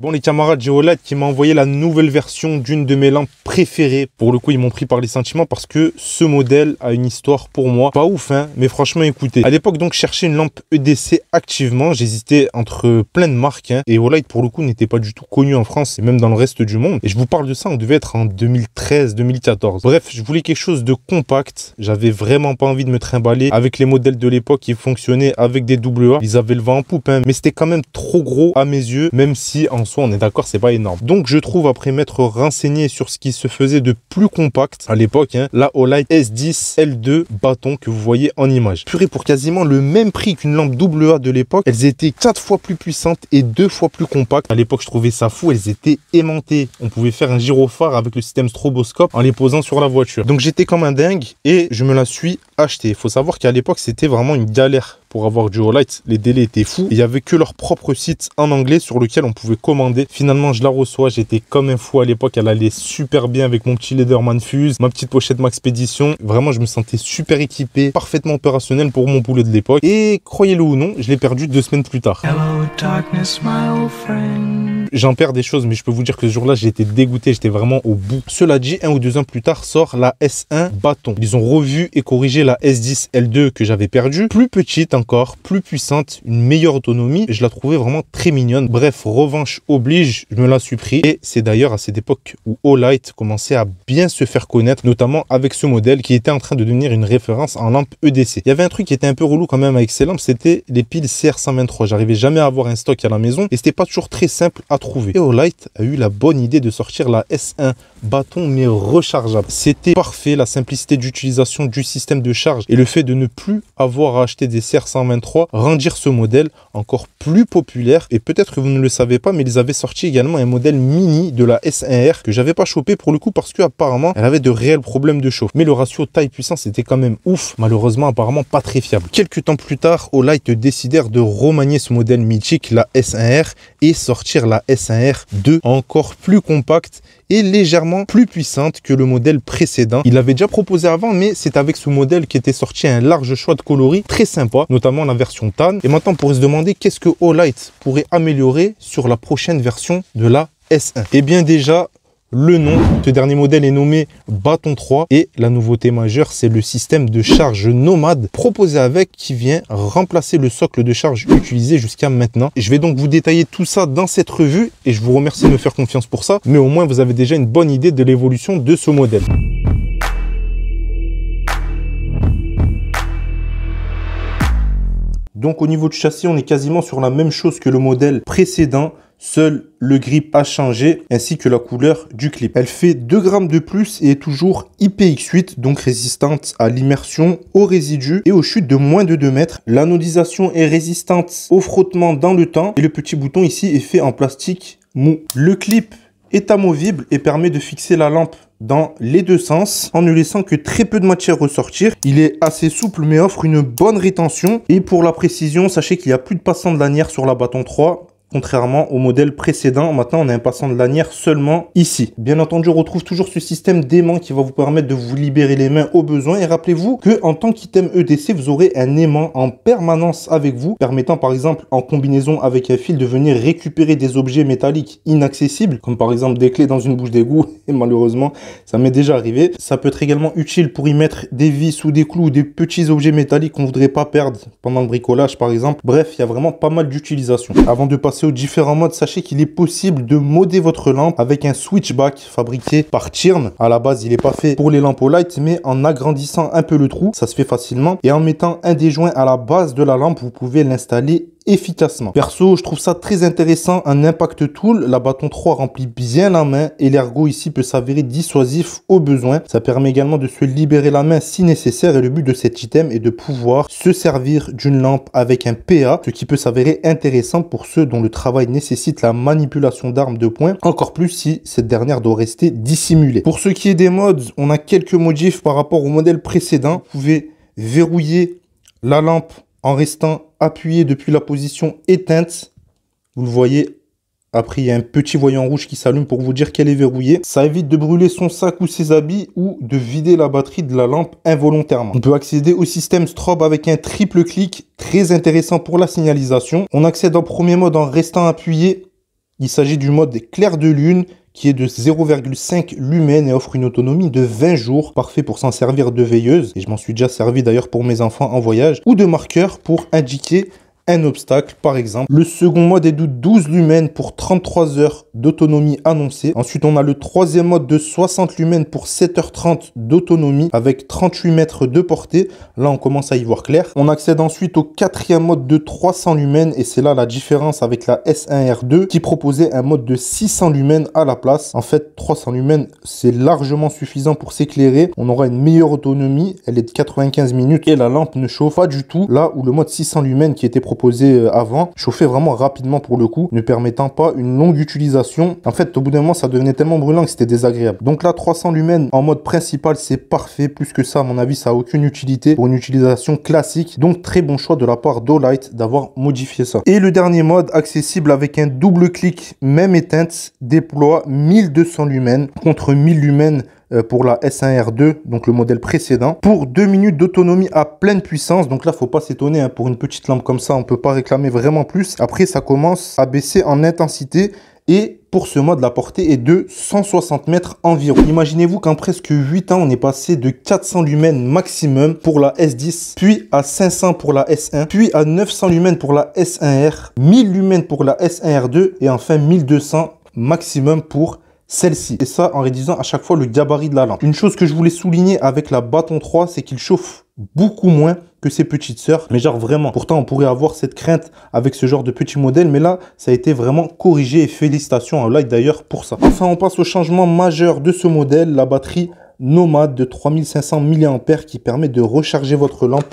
Bon les camarades, j'ai Olight qui m'a envoyé la nouvelle version d'une de mes lampes préférées. Pour le coup, ils m'ont pris par les sentiments parce que ce modèle a une histoire pour moi. Pas ouf, hein, mais franchement, écoutez. À l'époque, donc, je cherchais une lampe EDC activement. J'hésitais entre plein de marques. Hein, et Olight, pour le coup, n'était pas du tout connu en France et même dans le reste du monde. Et je vous parle de ça, on devait être en 2013-2014. Bref, je voulais quelque chose de compact. J'avais vraiment pas envie de me trimballer avec les modèles de l'époque qui fonctionnaient avec des AA. Ils avaient le vent en poupe, hein, mais c'était quand même trop gros à mes yeux, même si en on est d'accord, c'est pas énorme. Donc je trouve, après m'être renseigné sur ce qui se faisait de plus compact à l'époque, hein, la Olight S10 L2 bâton que vous voyez en image. Purée, pour quasiment le même prix qu'une lampe AA de l'époque, elles étaient quatre fois plus puissantes et deux fois plus compactes. À l'époque, je trouvais ça fou, elles étaient aimantées. On pouvait faire un gyrophare avec le système stroboscope en les posant sur la voiture. Donc j'étais comme un dingue et je me la suis acheter. Il faut savoir qu'à l'époque, c'était vraiment une galère pour avoir du Light. Les délais étaient fous. Il n'y avait que leur propre site en anglais sur lequel on pouvait commander. Finalement, je la reçois. J'étais comme un fou à l'époque. Elle allait super bien avec mon petit Leatherman Fuse, ma petite pochette Maxpedition. Vraiment, je me sentais super équipé, parfaitement opérationnel pour mon boulot de l'époque. Et croyez-le ou non, je l'ai perdu deux semaines plus tard. my old friend. J'en perds des choses, mais je peux vous dire que ce jour-là, j'étais dégoûté, j'étais vraiment au bout. Cela dit, un ou deux ans plus tard, sort la S1 bâton. Ils ont revu et corrigé la S10 L2 que j'avais perdue. Plus petite encore, plus puissante, une meilleure autonomie. Je la trouvais vraiment très mignonne. Bref, revanche oblige, je me la suis pris. Et c'est d'ailleurs à cette époque où Olight commençait à bien se faire connaître, notamment avec ce modèle qui était en train de devenir une référence en lampe EDC. Il y avait un truc qui était un peu relou quand même avec ces lampes, c'était les piles CR123. J'arrivais jamais à avoir un stock à la maison et c'était pas toujours très simple à trouvé trouver. light a eu la bonne idée de sortir la S1 bâton mais rechargeable. C'était parfait, la simplicité d'utilisation du système de charge et le fait de ne plus avoir à acheter des CR123 rendirent ce modèle encore plus populaire. Et peut-être que vous ne le savez pas, mais ils avaient sorti également un modèle mini de la S1R que j'avais pas chopé pour le coup parce que apparemment elle avait de réels problèmes de chauffe. Mais le ratio taille-puissance était quand même ouf, malheureusement apparemment pas très fiable. Quelques temps plus tard, Olight décidèrent de remanier ce modèle mythique, la S1R, et sortir la S1R 2 encore plus compacte et légèrement plus puissante que le modèle précédent. Il l'avait déjà proposé avant, mais c'est avec ce modèle qui était sorti un large choix de coloris très sympa, notamment la version tan. Et maintenant, on pourrait se demander qu'est-ce que Olight pourrait améliorer sur la prochaine version de la S1. Eh bien déjà, le nom. Ce dernier modèle est nommé Bâton 3 et la nouveauté majeure, c'est le système de charge nomade proposé avec qui vient remplacer le socle de charge utilisé jusqu'à maintenant. Je vais donc vous détailler tout ça dans cette revue et je vous remercie de me faire confiance pour ça, mais au moins vous avez déjà une bonne idée de l'évolution de ce modèle. Donc au niveau du châssis, on est quasiment sur la même chose que le modèle précédent. Seul le grip a changé ainsi que la couleur du clip. Elle fait 2 grammes de plus et est toujours IPX8 donc résistante à l'immersion, aux résidus et aux chutes de moins de 2 mètres. L'anodisation est résistante au frottement dans le temps et le petit bouton ici est fait en plastique mou. Le clip est amovible et permet de fixer la lampe dans les deux sens en ne laissant que très peu de matière ressortir. Il est assez souple mais offre une bonne rétention. Et pour la précision, sachez qu'il n'y a plus de passant de lanière sur la bâton 3 contrairement au modèle précédent. Maintenant, on a un passant de lanière seulement ici. Bien entendu, on retrouve toujours ce système d'aimant qui va vous permettre de vous libérer les mains au besoin. Et rappelez-vous que en tant qu'item EDC, vous aurez un aimant en permanence avec vous, permettant par exemple en combinaison avec un fil de venir récupérer des objets métalliques inaccessibles, comme par exemple des clés dans une bouche d'égout. Et malheureusement, ça m'est déjà arrivé. Ça peut être également utile pour y mettre des vis ou des clous ou des petits objets métalliques qu'on voudrait pas perdre pendant le bricolage par exemple. Bref, il y a vraiment pas mal d'utilisations. Avant de passer différents modes, sachez qu'il est possible de modder votre lampe avec un switchback fabriqué par TIRN. À la base, il n'est pas fait pour les lampes au light, mais en agrandissant un peu le trou, ça se fait facilement. Et en mettant un des joints à la base de la lampe, vous pouvez l'installer efficacement. Perso, je trouve ça très intéressant, un impact tool, la bâton 3 remplit bien la main et l'ergot ici peut s'avérer dissuasif au besoin. Ça permet également de se libérer la main si nécessaire et le but de cet item est de pouvoir se servir d'une lampe avec un PA, ce qui peut s'avérer intéressant pour ceux dont le travail nécessite la manipulation d'armes de poing, encore plus si cette dernière doit rester dissimulée. Pour ce qui est des modes, on a quelques modifs par rapport au modèle précédent. Vous pouvez verrouiller la lampe en restant appuyé depuis la position éteinte. Vous le voyez, après il y a un petit voyant rouge qui s'allume pour vous dire qu'elle est verrouillée. Ça évite de brûler son sac ou ses habits ou de vider la batterie de la lampe involontairement. On peut accéder au système strobe avec un triple clic, très intéressant pour la signalisation. On accède en premier mode en restant appuyé. Il s'agit du mode clair de lune qui est de 0,5 lumen et offre une autonomie de 20 jours, parfait pour s'en servir de veilleuse, et je m'en suis déjà servi d'ailleurs pour mes enfants en voyage, ou de marqueur pour indiquer un obstacle, par exemple. Le second mode est de 12 lumens pour 33 heures d'autonomie annoncée. Ensuite, on a le troisième mode de 60 lumens pour 7h30 d'autonomie avec 38 mètres de portée. Là, on commence à y voir clair. On accède ensuite au quatrième mode de 300 lumens et c'est là la différence avec la S1R2 qui proposait un mode de 600 lumens à la place. En fait, 300 lumens, c'est largement suffisant pour s'éclairer. On aura une meilleure autonomie. Elle est de 95 minutes et la lampe ne chauffe pas du tout. Là où le mode 600 lumens qui était proposé proposé euh, avant, chauffer vraiment rapidement pour le coup, ne permettant pas une longue utilisation. En fait, au bout d'un moment, ça devenait tellement brûlant que c'était désagréable. Donc là, 300 lumens en mode principal, c'est parfait. Plus que ça, à mon avis, ça a aucune utilité pour une utilisation classique. Donc très bon choix de la part d'Olight d'avoir modifié ça. Et le dernier mode, accessible avec un double clic, même éteinte, déploie 1200 lumens contre 1000 lumens euh, pour la S1R2, donc le modèle précédent, pour 2 minutes d'autonomie à pleine puissance. Donc là, faut pas s'étonner, hein, pour une petite lampe comme ça, on peut pas réclamer vraiment plus. Après, ça commence à baisser en intensité et pour ce mode, la portée est de 160 mètres environ. Imaginez-vous qu'en presque 8 ans, on est passé de 400 lumens maximum pour la S10, puis à 500 pour la S1, puis à 900 lumens pour la S1R, 1000 lumens pour la S1R2 et enfin 1200 maximum pour celle-ci. Et ça en réduisant à chaque fois le gabarit de la lampe. Une chose que je voulais souligner avec la bâton 3, c'est qu'il chauffe beaucoup moins que ses petites sœurs. Mais genre vraiment, pourtant on pourrait avoir cette crainte avec ce genre de petit modèle. Mais là, ça a été vraiment corrigé et félicitations à like d'ailleurs pour ça. Enfin, on passe au changement majeur de ce modèle, la batterie Nomade de 3500 mAh qui permet de recharger votre lampe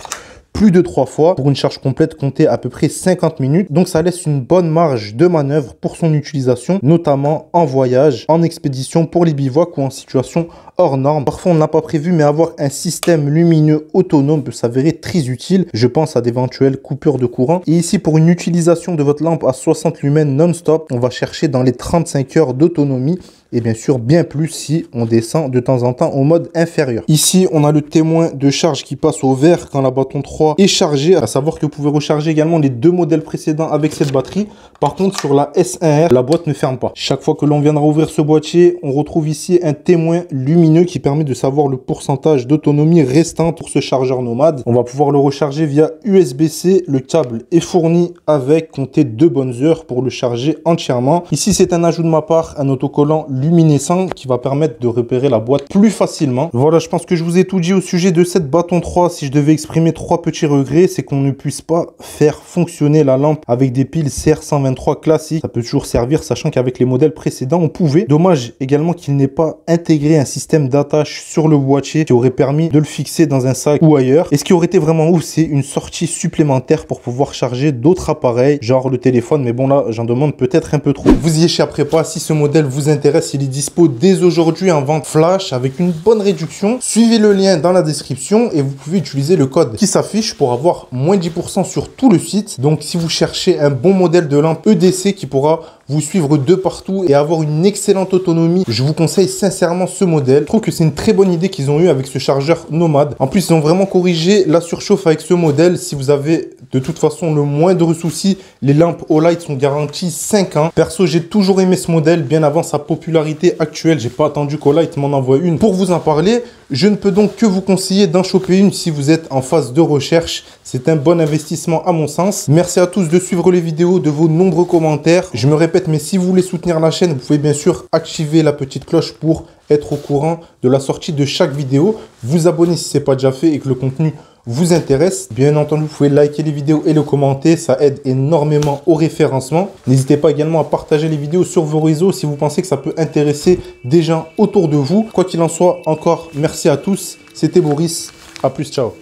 plus de trois fois. Pour une charge complète, comptée à peu près 50 minutes. Donc ça laisse une bonne marge de manœuvre pour son utilisation, notamment en voyage, en expédition pour les bivouacs ou en situation hors norme. Parfois, on n'a pas prévu, mais avoir un système lumineux autonome peut s'avérer très utile. Je pense à d'éventuelles coupures de courant. Et ici, pour une utilisation de votre lampe à 60 lumens non-stop, on va chercher dans les 35 heures d'autonomie et bien sûr bien plus si on descend de temps en temps au mode inférieur. Ici, on a le témoin de charge qui passe au vert quand la bâton 3 est chargée, à savoir que vous pouvez recharger également les deux modèles précédents avec cette batterie. Par contre, sur la S1R, la boîte ne ferme pas. Chaque fois que l'on viendra ouvrir ce boîtier, on retrouve ici un témoin lumineux qui permet de savoir le pourcentage d'autonomie restant pour ce chargeur nomade. On va pouvoir le recharger via USB-C. Le câble est fourni avec compter deux bonnes heures pour le charger entièrement. Ici, c'est un ajout de ma part, un autocollant luminescent qui va permettre de repérer la boîte plus facilement. Voilà, je pense que je vous ai tout dit au sujet de cette bâton 3. Si je devais exprimer trois petits regrets, c'est qu'on ne puisse pas faire fonctionner la lampe avec des piles CR123 classiques. Ça peut toujours servir, sachant qu'avec les modèles précédents, on pouvait. Dommage également qu'il n'ait pas intégré un système d'attache sur le boîtier qui aurait permis de le fixer dans un sac ou ailleurs. Et ce qui aurait été vraiment ouf, c'est une sortie supplémentaire pour pouvoir charger d'autres appareils, genre le téléphone. Mais bon, là, j'en demande peut-être un peu trop. Vous y échapperez pas si ce modèle vous intéresse il est dispo dès aujourd'hui en vente flash avec une bonne réduction. Suivez le lien dans la description et vous pouvez utiliser le code qui s'affiche pour avoir moins 10% sur tout le site. Donc si vous cherchez un bon modèle de lampe EDC qui pourra vous suivre de partout et avoir une excellente autonomie, je vous conseille sincèrement ce modèle. Je trouve que c'est une très bonne idée qu'ils ont eu avec ce chargeur nomade. En plus, ils ont vraiment corrigé la surchauffe avec ce modèle. Si vous avez de toute façon, le moindre souci, les lampes Olight sont garanties 5 ans. Hein. Perso, j'ai toujours aimé ce modèle bien avant sa popularité actuelle. J'ai pas attendu qu'Olight m'en envoie une pour vous en parler. Je ne peux donc que vous conseiller d'en choper une si vous êtes en phase de recherche. C'est un bon investissement à mon sens. Merci à tous de suivre les vidéos, de vos nombreux commentaires. Je me répète, mais si vous voulez soutenir la chaîne, vous pouvez bien sûr activer la petite cloche pour être au courant de la sortie de chaque vidéo. Vous abonner si ce n'est pas déjà fait et que le contenu vous intéresse. Bien entendu, vous pouvez liker les vidéos et les commenter. Ça aide énormément au référencement. N'hésitez pas également à partager les vidéos sur vos réseaux si vous pensez que ça peut intéresser des gens autour de vous. Quoi qu'il en soit, encore merci à tous. C'était Boris. À plus, ciao.